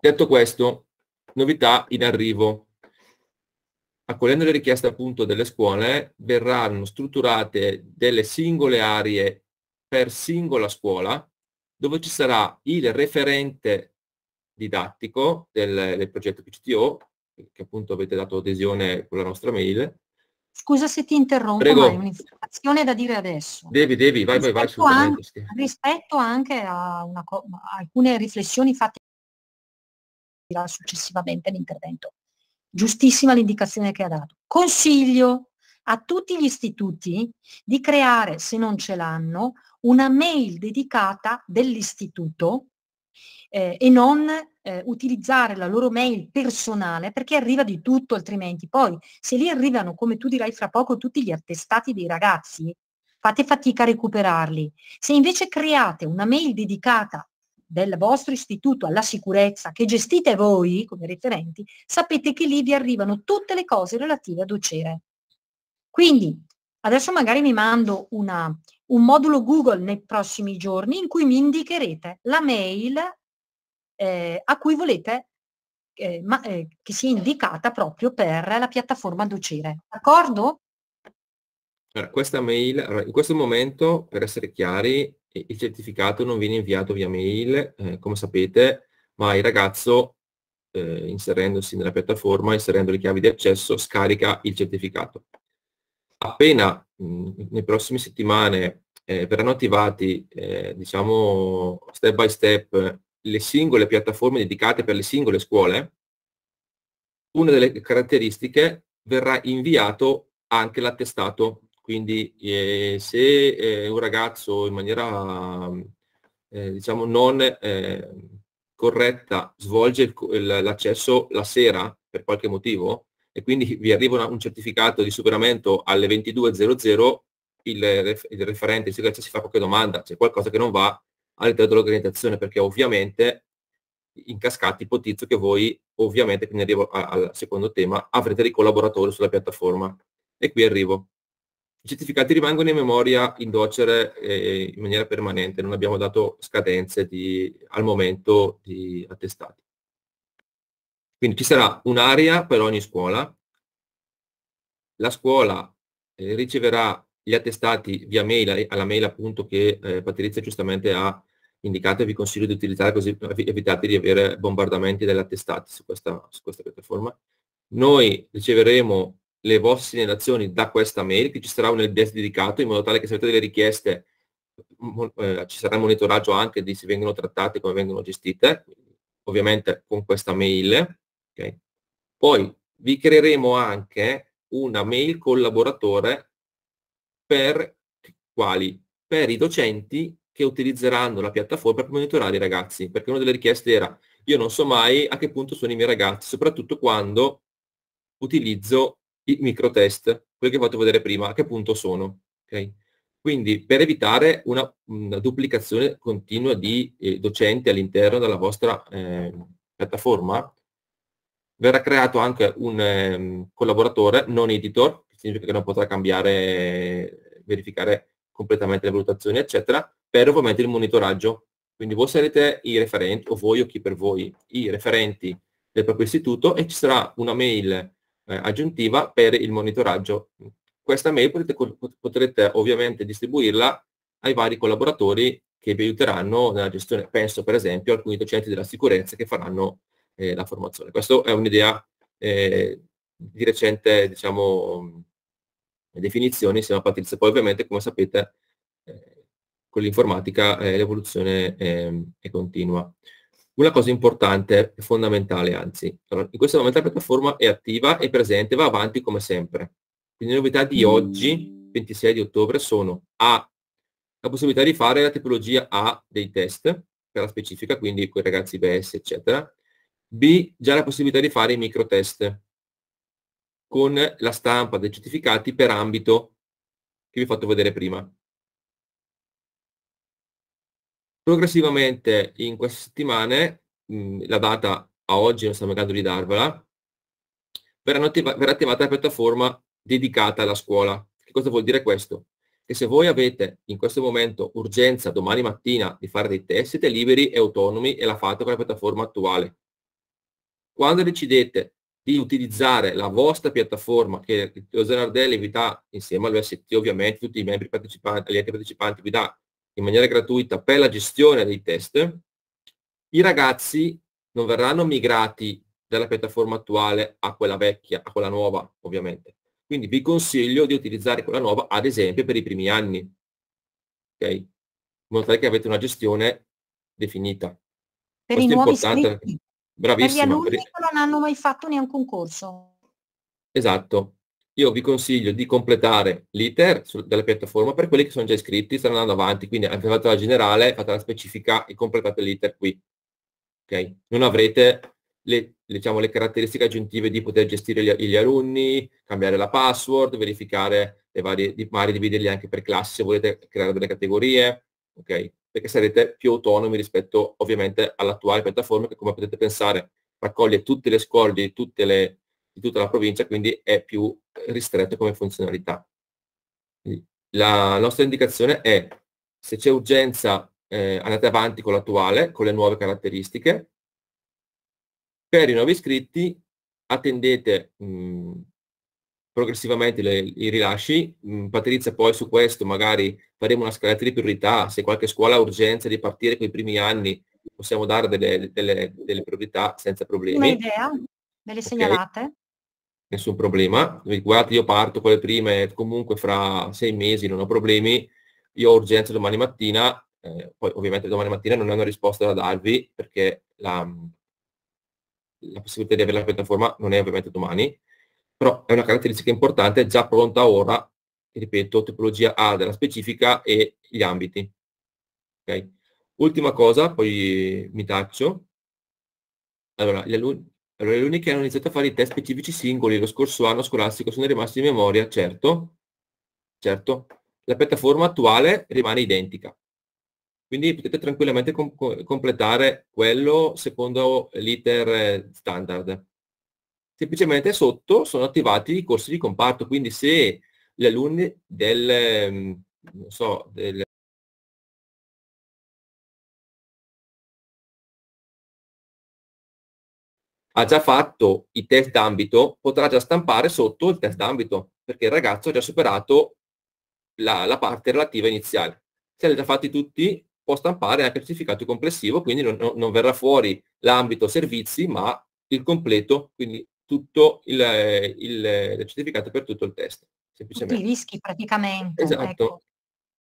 Detto questo, novità in arrivo. Accogliendo le richieste appunto delle scuole, verranno strutturate delle singole aree per singola scuola, dove ci sarà il referente didattico del, del progetto PCTO, che appunto avete dato adesione con la nostra mail, Scusa se ti interrompo, Prego. ma è un'informazione da dire adesso. Devi, devi, vai, rispetto vai, vai. Anche, Rispetto anche a, una, a alcune riflessioni fatte successivamente l'intervento. Giustissima l'indicazione che ha dato. Consiglio a tutti gli istituti di creare, se non ce l'hanno, una mail dedicata dell'istituto eh, e non eh, utilizzare la loro mail personale perché arriva di tutto altrimenti. Poi se lì arrivano, come tu dirai fra poco, tutti gli attestati dei ragazzi, fate fatica a recuperarli. Se invece create una mail dedicata del vostro istituto alla sicurezza che gestite voi come referenti, sapete che lì vi arrivano tutte le cose relative ad OCERE. Quindi adesso magari mi mando una, un modulo Google nei prossimi giorni in cui mi indicherete la mail eh, a cui volete eh, ma, eh, che sia indicata proprio per la piattaforma Docere. D'accordo? Per questa mail, in questo momento, per essere chiari, il certificato non viene inviato via mail, eh, come sapete, ma il ragazzo, eh, inserendosi nella piattaforma, inserendo le chiavi di accesso, scarica il certificato. Appena mh, mm, nelle prossime settimane eh, verranno attivati, eh, diciamo, step by step, le singole piattaforme dedicate per le singole scuole, una delle caratteristiche verrà inviato anche l'attestato quindi eh, se eh, un ragazzo in maniera eh, diciamo non eh, corretta svolge l'accesso la sera per qualche motivo e quindi vi arriva una, un certificato di superamento alle 22.00, il, il referente si fa qualche domanda, c'è qualcosa che non va all'interno dell'organizzazione perché ovviamente in cascata ipotizzo che voi ovviamente, quindi arrivo al secondo tema, avrete dei collaboratori sulla piattaforma. E qui arrivo certificati rimangono in memoria in docere eh, in maniera permanente, non abbiamo dato scadenze di, al momento di attestati. Quindi ci sarà un'area per ogni scuola, la scuola eh, riceverà gli attestati via mail, eh, alla mail appunto che eh, Patrizia giustamente ha indicato e vi consiglio di utilizzare così evitate di avere bombardamenti degli attestati su questa, su questa piattaforma. Noi riceveremo le vostre segnalazioni da questa mail, che ci sarà un helpdesk dedicato in modo tale che se avete delle richieste eh, ci sarà monitoraggio anche di se vengono trattate, come vengono gestite, ovviamente con questa mail. Okay. Poi vi creeremo anche una mail collaboratore per quali? Per i docenti che utilizzeranno la piattaforma per monitorare i ragazzi, perché una delle richieste era io non so mai a che punto sono i miei ragazzi, soprattutto quando utilizzo i micro test, quelli che ho fatto vedere prima, a che punto sono. Okay? Quindi per evitare una, una duplicazione continua di eh, docenti all'interno della vostra eh, piattaforma, verrà creato anche un eh, collaboratore non editor, che significa che non potrà cambiare, verificare completamente le valutazioni, eccetera, per ovviamente il monitoraggio. Quindi voi sarete i referenti, o voi o chi per voi, i referenti del proprio istituto e ci sarà una mail eh, aggiuntiva per il monitoraggio. Questa mail potete, potrete ovviamente distribuirla ai vari collaboratori che vi aiuteranno nella gestione, penso per esempio alcuni docenti della sicurezza che faranno eh, la formazione. Questa è un'idea eh, di recente diciamo, definizione insieme a Patrizia. Poi ovviamente come sapete eh, con l'informatica eh, l'evoluzione ehm, è continua. Una cosa importante, fondamentale anzi, allora, in questo momento la piattaforma è attiva e presente, va avanti come sempre. Quindi le novità di mm. oggi, 26 di ottobre, sono A, la possibilità di fare la tipologia A dei test, per la specifica, quindi con i ragazzi BS, eccetera. B, già la possibilità di fare i micro test con la stampa dei certificati per ambito che vi ho fatto vedere prima. Progressivamente in queste settimane, mh, mhmm, la data a oggi non stiamo in di darvela, verrà, attiva, verrà attivata la piattaforma dedicata alla scuola. Che cosa vuol dire questo? Che se voi avete in questo momento urgenza domani mattina di fare dei test, siete liberi e autonomi e la fate con la piattaforma attuale. Quando decidete di utilizzare la vostra piattaforma che il Zero Ardelli vi dà insieme all'UST ovviamente tutti i membri partecipanti, gli altri partecipanti vi dà in maniera gratuita per la gestione dei test, i ragazzi non verranno migrati dalla piattaforma attuale a quella vecchia, a quella nuova ovviamente. Quindi vi consiglio di utilizzare quella nuova ad esempio per i primi anni, ok? In modo tale che avete una gestione definita. Per Questo i nuovi iscritti. Bravissimo. Per gli alunni che non hanno mai fatto neanche un corso. Esatto, io vi consiglio di completare l'iter della piattaforma per quelli che sono già iscritti, stanno andando avanti, quindi avete fatto la generale, fate la specifica e completate l'iter qui. Okay? Non avrete le, diciamo, le, caratteristiche aggiuntive di poter gestire gli, gli, alunni, cambiare la password, verificare le varie, di, magari dividerli anche per classi se volete creare delle categorie, okay? perché sarete più autonomi rispetto ovviamente all'attuale piattaforma che come potete pensare raccoglie tutte le scuole di tutte le di tutta la provincia, quindi è più ristretto come funzionalità. La nostra indicazione è se c'è urgenza eh, andate avanti con l'attuale, con le nuove caratteristiche. Per i nuovi iscritti attendete mh, mm, progressivamente le, i rilasci. Mh, mm, Patrizia poi su questo magari faremo una scaletta di priorità, se qualche scuola ha urgenza di partire con i primi anni possiamo dare delle, delle, delle priorità senza problemi. Un'idea, ve le segnalate? Okay nessun problema, guardate io parto con le prime, comunque fra sei mesi non ho problemi, io ho urgenza domani mattina, eh, poi ovviamente domani mattina non ho una risposta da darvi perché la, la possibilità di avere la piattaforma non è ovviamente domani, però è una caratteristica importante, già pronta ora, ripeto, tipologia A della specifica e gli ambiti. Okay. Ultima cosa, poi mi taccio. Allora, gli alunni, allora, gli alunni che hanno iniziato a fare i test specifici singoli lo scorso anno scolastico sono rimasti in memoria, certo, certo, la piattaforma attuale rimane identica. Quindi potete tranquillamente com completare quello secondo l'iter eh, standard. Semplicemente sotto sono attivati i corsi di comparto, quindi se gli alunni del, mm, so, del ha già fatto i test d'ambito, potrà già stampare sotto il test d'ambito, perché il ragazzo ha già superato la, la parte relativa iniziale. Se li ha già fatti tutti, può stampare anche il certificato complessivo, quindi non, non verrà fuori l'ambito servizi, ma il completo, quindi tutto il, il, il certificato per tutto il test. Tutti i rischi praticamente. Esatto. Ecco.